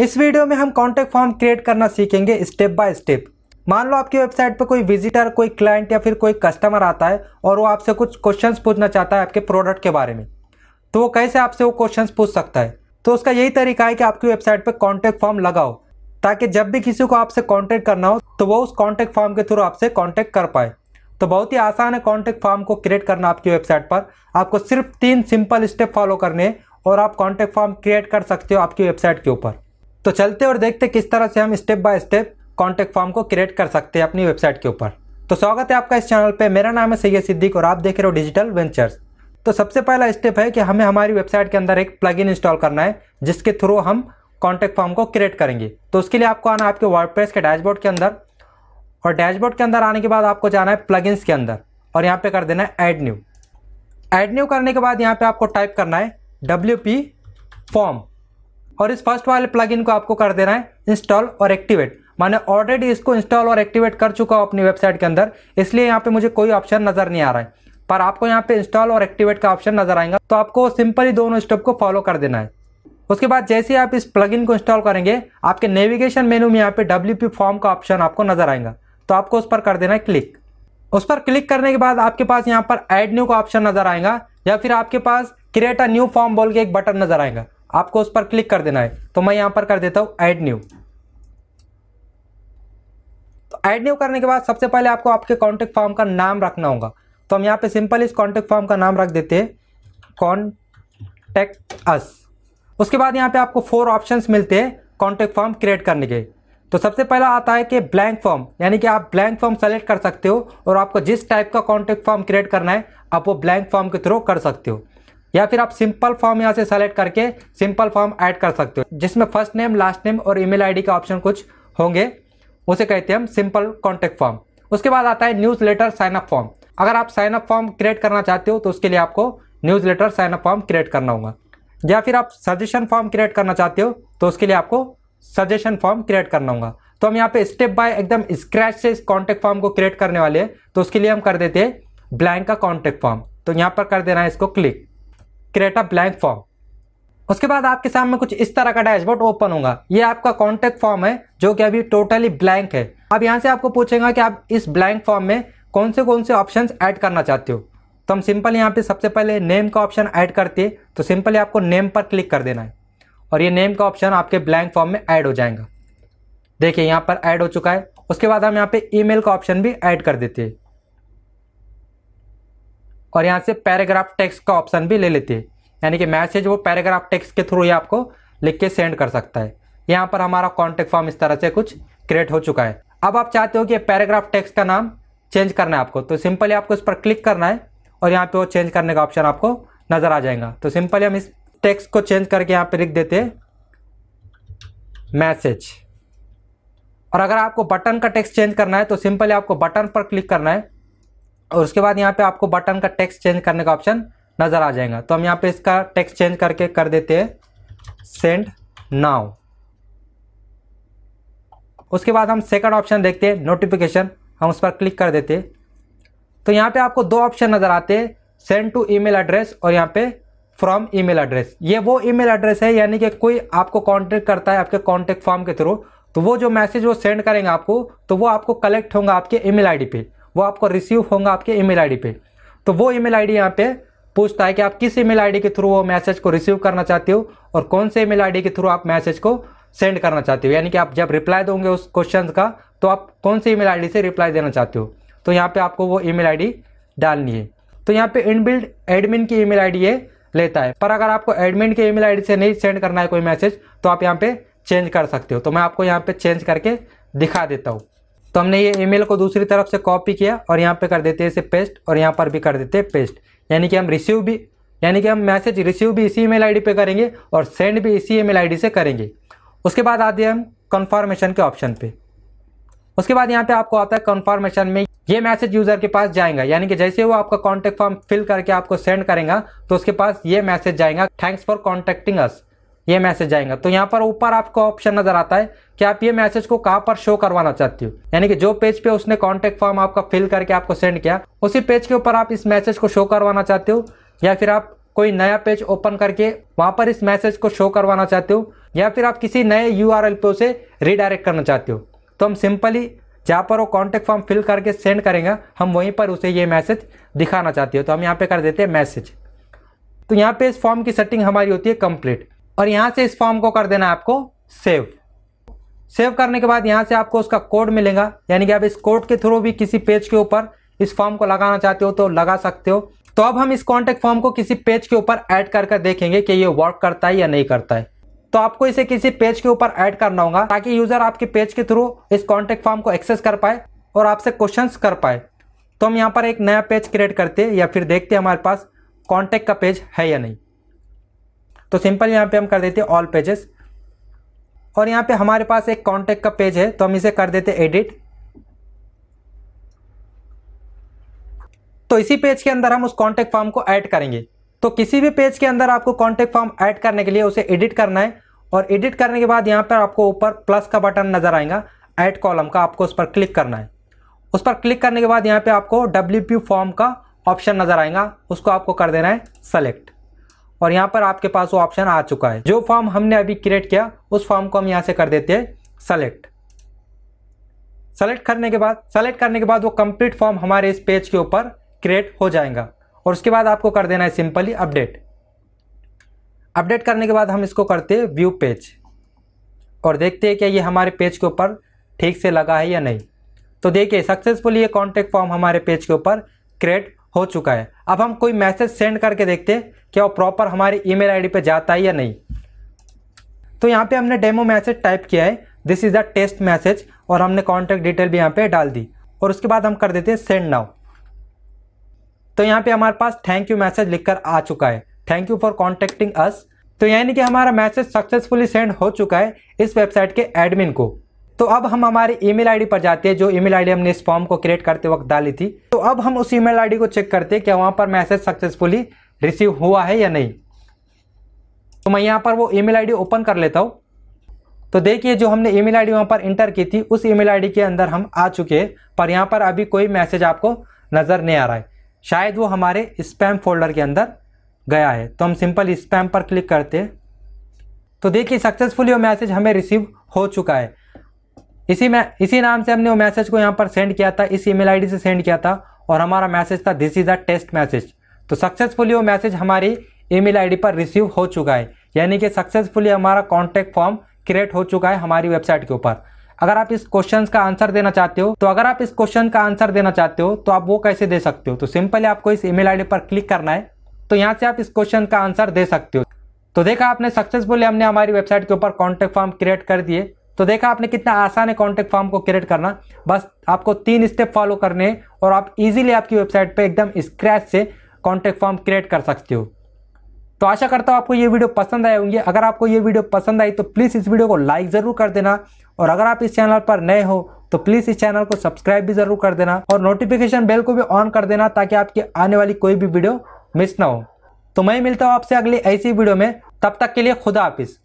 इस वीडियो में हम कॉन्टैक्ट फॉर्म क्रिएट करना सीखेंगे स्टेप बाय स्टेप मान लो आपकी वेबसाइट पर कोई विजिटर कोई क्लाइंट या फिर कोई कस्टमर आता है और वो आपसे कुछ क्वेश्चन पूछना चाहता है आपके प्रोडक्ट के बारे में तो वो कैसे आपसे वो क्वेश्चन पूछ सकता है तो उसका यही तरीका है कि आपकी वेबसाइट पर कॉन्टैक्ट फॉर्म लगाओ ताकि जब भी किसी को आपसे कॉन्टैक्ट करना हो तो वो उस कॉन्टैक्ट फॉर्म के थ्रू आपसे कॉन्टैक्ट कर पाए तो बहुत ही आसान है कॉन्टैक्ट फॉर्म को क्रिएट करना आपकी वेबसाइट पर आपको सिर्फ तीन सिंपल स्टेप फॉलो करने हैं और आप कॉन्टैक्ट फॉर्म क्रिएट कर सकते हो आपकी वेबसाइट के ऊपर तो चलते और देखते किस तरह से हम step by step contact form को क्रिएट कर सकते हैं अपनी वेबसाइट के ऊपर तो स्वागत है आपका इस चैनल पर मेरा नाम है सैयद सिद्दीक और आप देख रहे हो डिजिटल वेंचर्स तो सबसे पहला स्टेप है कि हमें हमारी वेबसाइट के अंदर एक प्लग इंस्टॉल करना है जिसके थ्रू हम कॉन्टैक्ट फॉर्म को क्रिएट करेंगे तो उसके लिए आपको आना आपके वर्डप्रेस के डैशबोर्ड के अंदर और डैशबोर्ड के अंदर आने के बाद आपको जाना है प्लगइन्स के अंदर और यहाँ पे कर देना है एड न्यू एड न्यू करने के बाद यहाँ पे आपको टाइप करना है डब्ल्यू पी फॉर्म और इस फर्स्ट वाले प्लगइन को आपको कर देना है इंस्टॉल और एक्टिवेट मैंने ऑलरेडी इसको इंस्टॉल और एक्टिवेट कर चुका हूँ अपनी वेबसाइट के अंदर इसलिए यहाँ पे मुझे कोई ऑप्शन नज़र नहीं आ रहा है पर आपको यहाँ पे इंस्टॉल और एक्टिवेट का ऑप्शन नज़र आएगा तो आपको सिंपली दोनों स्टेप को फॉलो कर देना है उसके बाद जैसे आप इस प्लगइन को इंस्टॉल करेंगे आपके नेविगेशन मेनू में यहाँ पे डब्ल्यू फॉर्म का ऑप्शन आपको नज़र आएगा तो आपको उस पर कर देना है क्लिक उस पर क्लिक करने के बाद आपके पास यहाँ पर एड न्यू का ऑप्शन नज़र आएगा या फिर आपके पास क्रिएट अ न्यू फॉर्म बोल के एक बटन नज़र आएगा आपको उस पर क्लिक कर देना है तो मैं यहाँ पर कर देता हूँ ऐड न्यू तो ऐड न्यू करने के बाद सबसे पहले आपको आपके कॉन्टेक्ट फॉर्म का नाम रखना होगा तो हम यहाँ पे सिंपल इस कॉन्टेक्ट फॉर्म का नाम रख देते हैं कॉन्टेक्ट अस उसके बाद यहाँ पे आपको फोर ऑप्शंस मिलते हैं कॉन्टेक्ट फॉर्म क्रिएट करने के तो सबसे पहला आता है कि ब्लैंक फॉर्म यानी कि आप ब्लैंक फॉर्म सेलेक्ट कर सकते हो और आपको जिस टाइप का कॉन्टेक्ट फॉर्म क्रिएट करना है आप वो ब्लैंक फॉर्म के थ्रू कर सकते हो या फिर आप सिंपल फॉर्म यहाँ से सेलेक्ट करके सिंपल फॉर्म ऐड कर सकते हो जिसमें फर्स्ट नेम लास्ट नेम और ईमेल आईडी का ऑप्शन कुछ होंगे उसे कहते हैं हम सिंपल कॉन्टेक्ट फॉर्म उसके बाद आता है न्यूज़ लेटर साइनअप फॉर्म अगर आप साइनअप फॉर्म क्रिएट करना चाहते हो तो उसके लिए आपको newsletter sign up form create करना होगा या फिर आप सजेशन फॉर्म क्रिएट करना चाहते हो तो उसके लिए आपको सजेशन फॉर्म क्रिएट करना होगा तो हम यहाँ पे स्टेप बाय एकदम स्क्रैच से इस कॉन्टेक्ट फॉर्म को क्रिएट करने वाले हैं तो उसके लिए हम कर देते हैं ब्लैंक का कॉन्टेक्ट फॉर्म तो यहाँ पर कर देना है इसको click create a blank form उसके बाद आपके सामने कुछ इस तरह का डैशबोर्ड ओपन होगा ये आपका कॉन्टेक्ट फॉर्म है जो कि अभी टोटली ब्लैंक है अब यहाँ से आपको पूछेगा कि आप इस ब्लैंक फॉर्म में कौन से कौन से ऑप्शन ऐड करना चाहते हो तो हम सिंपल यहाँ पे सबसे पहले नेम का ऑप्शन ऐड करते हैं तो सिंपली आपको नेम पर क्लिक कर देना है और ये नेम का ऑप्शन आपके ब्लैंक फॉर्म में ऐड हो जाएगा देखिए यहाँ पर ऐड हो चुका है उसके बाद हम यहाँ पे ईमेल का ऑप्शन भी ऐड कर देते हैं और यहाँ से पैराग्राफ टेक्स्ट का ऑप्शन भी ले लेते हैं यानी कि मैसेज वो पैराग्राफ टेक्स्ट के थ्रू ही आपको लिख के सेंड कर सकता है यहाँ पर हमारा कॉन्टेक्ट फॉर्म इस तरह से कुछ क्रिएट हो चुका है अब आप चाहते हो कि पैराग्राफ टेक्स का नाम चेंज करना है आपको तो सिंपली आपको इस पर क्लिक करना है और यहाँ पर वो चेंज करने का ऑप्शन आपको नज़र आ जाएगा तो सिंपली हम इस टेक्स को चेंज करके यहाँ पर लिख देते हैं मैसेज और अगर आपको बटन का टेक्स्ट चेंज करना है तो सिंपली आपको बटन पर क्लिक करना है और उसके बाद यहाँ पे आपको बटन का टेक्स्ट चेंज करने का ऑप्शन नज़र आ जाएगा तो हम यहाँ पे इसका टेक्स्ट चेंज करके कर देते हैं सेंड नाउ उसके बाद हम सेकंड ऑप्शन देखते हैं नोटिफिकेशन हम उस पर क्लिक कर देते हैं तो यहाँ पे आपको दो ऑप्शन नज़र आते हैं सेंड टू ईमेल एड्रेस और यहाँ पे फ्रॉम ईमेल एड्रेस ये वो ईमेल एड्रेस है यानी कि कोई आपको कॉन्टेक्ट करता है आपके कॉन्टेक्ट फॉर्म के थ्रू तो वो जो मैसेज वो सेंड करेंगे आपको तो वो आपको कलेक्ट होगा आपके ईमेल आईडी पे वो आपको रिसीव होगा आपके ईमेल आईडी पे तो वो ईमेल आईडी यहाँ पे पूछता है कि आप किस ईमेल आईडी के थ्रू वो मैसेज को रिसीव करना चाहते हो और कौन से ईमेल आईडी के थ्रू आप मैसेज को सेंड करना चाहते हो यानी कि आप जब रिप्लाई दोगे उस क्वेश्चन का तो आप कौन से ईमेल आईडी से रिप्लाई देना चाहते हो तो यहाँ पे आपको वो ईमेल आईडी डालनी है तो यहाँ पे इनबिल्ड एडमिन की ईमेल आईडी ये लेता है पर अगर आपको एडमिन के ईमेल आईडी से नहीं सेंड करना है कोई मैसेज तो आप यहाँ पे चेंज कर सकते हो तो मैं आपको यहाँ पे चेंज करके दिखा देता हूँ तो हमने ये ईमेल को दूसरी तरफ से कॉपी किया और यहाँ पे कर देते हैं इसे पेस्ट और यहाँ पर भी कर देते हैं पेस्ट यानी कि हम रिसीव भी यानी कि हम मैसेज रिसीव भी इसी ईमेल आईडी पे करेंगे और सेंड भी इसी ईमेल आईडी से करेंगे उसके बाद आते हैं हम कन्फर्मेशन के ऑप्शन पे उसके बाद यहाँ पे आपको आता है कन्फर्मेशन में ये मैसेज यूज़र के पास जाएगा यानी कि जैसे वो आपका कॉन्टैक्ट फॉर्म फिल करके आपको सेंड करेंगे तो उसके पास ये मैसेज जाएगा थैंक्स फॉर कॉन्टैक्टिंग अस ये मैसेज आएगा तो यहाँ पर ऊपर आपको ऑप्शन नजर आता है कि आप ये मैसेज को कहाँ पर शो करवाना चाहते हो यानी कि जो पेज पे उसने कॉन्टेक्ट फॉर्म आपका फिल करके आपको सेंड किया उसी पेज के ऊपर आप इस मैसेज को शो करवाना चाहते हो या फिर आप कोई नया पेज ओपन करके वहां पर इस मैसेज को शो करवाना चाहते हो या फिर आप किसी नए यू आर पे उसे रिडायरेक्ट करना चाहते हो तो हम सिंपली जहाँ पर वो कॉन्टेक्ट फॉर्म फिल करके सेंड करेंगे हम वहीं पर उसे ये मैसेज दिखाना चाहते हो तो हम यहाँ पे कर देते हैं मैसेज तो यहाँ पे इस फॉर्म की सेटिंग हमारी होती है कंप्लीट और यहां से इस फॉर्म को कर देना आपको सेव सेव करने के बाद यहां से आपको उसका कोड मिलेगा यानी कि आप इस कोड के थ्रू भी किसी पेज के ऊपर इस फॉर्म को लगाना चाहते हो तो लगा सकते हो तो अब हम इस कॉन्टेक्ट फॉर्म को किसी पेज के ऊपर ऐड करके कर देखेंगे कि ये वर्क करता है या नहीं करता है तो आपको इसे किसी पेज के ऊपर ऐड करना होगा ताकि यूजर आपके पेज के थ्रू इस कॉन्टेक्ट फॉर्म को एक्सेस कर पाए और आपसे क्वेश्चंस कर पाए तो हम यहाँ पर एक नया पेज क्रिएट करते हैं या फिर देखते हैं हमारे पास कॉन्टेक्ट का पेज है या नहीं तो सिंपल यहाँ पे हम कर देते हैं ऑल पेजेस और यहाँ पे हमारे पास एक कॉन्टेक्ट का पेज है तो हम इसे कर देते एडिट तो इसी पेज के अंदर हम उस कॉन्टेक्ट फॉर्म को ऐड करेंगे तो किसी भी पेज के अंदर आपको कॉन्टेक्ट फॉर्म ऐड करने के लिए उसे एडिट करना है और एडिट करने के बाद यहाँ पर आपको ऊपर प्लस का बटन नजर आएगा ऐड कॉलम का आपको उस पर क्लिक करना है उस पर क्लिक करने के बाद यहाँ पे आपको डब्ल्यू फॉर्म का ऑप्शन नजर आएगा उसको आपको कर देना है सेलेक्ट और यहाँ पर आपके पास वो ऑप्शन आ चुका है जो फॉर्म हमने अभी क्रिएट किया उस फॉर्म को हम यहाँ से कर देते हैं सेलेक्ट सेलेक्ट करने के बाद सेलेक्ट करने के बाद वो कंप्लीट फॉर्म हमारे इस पेज के ऊपर क्रिएट हो जाएगा और उसके बाद आपको कर देना है सिंपली अपडेट अपडेट करने के बाद हम इसको करते हैं व्यू पेज और देखते हैं क्या ये हमारे पेज के ऊपर ठीक से लगा है या नहीं तो देखिए सक्सेसफुली ये कॉन्टेक्ट फॉर्म हमारे पेज के ऊपर क्रिएट हो चुका है अब हम कोई मैसेज सेंड करके देखते हैं क्या वो प्रॉपर हमारी ईमेल आईडी पे जाता है या नहीं तो यहाँ पे हमने डेमो मैसेज टाइप किया है this is the test message और हमने कॉन्टैक्ट डिटेल भी यहाँ पे डाल दी और उसके बाद हम कर देते हैं सेंड नाउ तो यहाँ पे हमारे पास थैंक यू मैसेज लिखकर आ चुका है thank you for contacting us तो यानी कि हमारा मैसेज सक्सेसफुली सेंड हो चुका है इस वेबसाइट के एडमिन को तो अब हम हमारे ईमेल आईडी पर जाते हैं जो ईमेल आईडी हमने इस फॉर्म को क्रिएट करते वक्त डाली थी तो अब हम उस ईमेल आईडी को चेक करते हैं कि वहाँ पर मैसेज सक्सेसफुली रिसीव हुआ है या नहीं तो मैं यहाँ पर वो ईमेल आईडी ओपन कर लेता हूँ तो देखिए जो हमने ईमेल आईडी वहाँ पर इंटर की थी उस ईमेल आईडी के अंदर हम आ चुके हैं पर यहाँ पर अभी कोई मैसेज आपको नज़र नहीं आ रहा है शायद वो हमारे स्पैम फोल्डर के अंदर गया है तो हम सिंपल स्पैम पर क्लिक करते हैं तो देखिए सक्सेसफुली वो मैसेज हमें रिसीव हो चुका है इसी में इसी नाम से हमने वो मैसेज को यहाँ पर सेंड किया था इस ईमेल आईडी से सेंड किया था और हमारा मैसेज था this is a test message तो सक्सेसफुली वो मैसेज हमारी ईमेल आईडी पर रिसीव हो चुका है यानी कि सक्सेसफुली हमारा कॉन्टैक्ट फॉर्म क्रिएट हो चुका है हमारी वेबसाइट के ऊपर अगर आप इस क्वेश्चन का आंसर देना चाहते हो तो अगर आप इस क्वेश्चन का आंसर देना चाहते हो तो आप वो कैसे दे सकते हो तो सिंपली आपको इस ईमेल आईडी पर क्लिक करना है तो यहाँ से आप इस क्वेश्चन का आंसर दे सकते हो तो देखा आपने सक्सेसफुली हमने हमारी वेबसाइट के ऊपर कॉन्टैक्ट फॉर्म क्रिएट कर दिए तो देखा आपने कितना आसान है कॉन्टैक्ट फॉर्म को क्रिएट करना बस आपको तीन स्टेप फॉलो करने हैं और आप इजीली आपकी वेबसाइट पे एकदम स्क्रैच से कॉन्टेक्ट फॉर्म क्रिएट कर सकते हो तो आशा करता हूँ आपको ये वीडियो पसंद आए होंगे अगर आपको ये वीडियो पसंद आई तो प्लीज़ इस वीडियो को लाइक ज़रूर कर देना और अगर आप इस चैनल पर नए हो तो प्लीज़ इस चैनल को सब्सक्राइब भी ज़रूर कर देना और नोटिफिकेशन बेल को भी ऑन कर देना ताकि आपकी आने वाली कोई भी वीडियो मिस ना हो तो मैं मिलता हूँ आपसे अगली ऐसी वीडियो में तब तक के लिए खुदा हाफिज़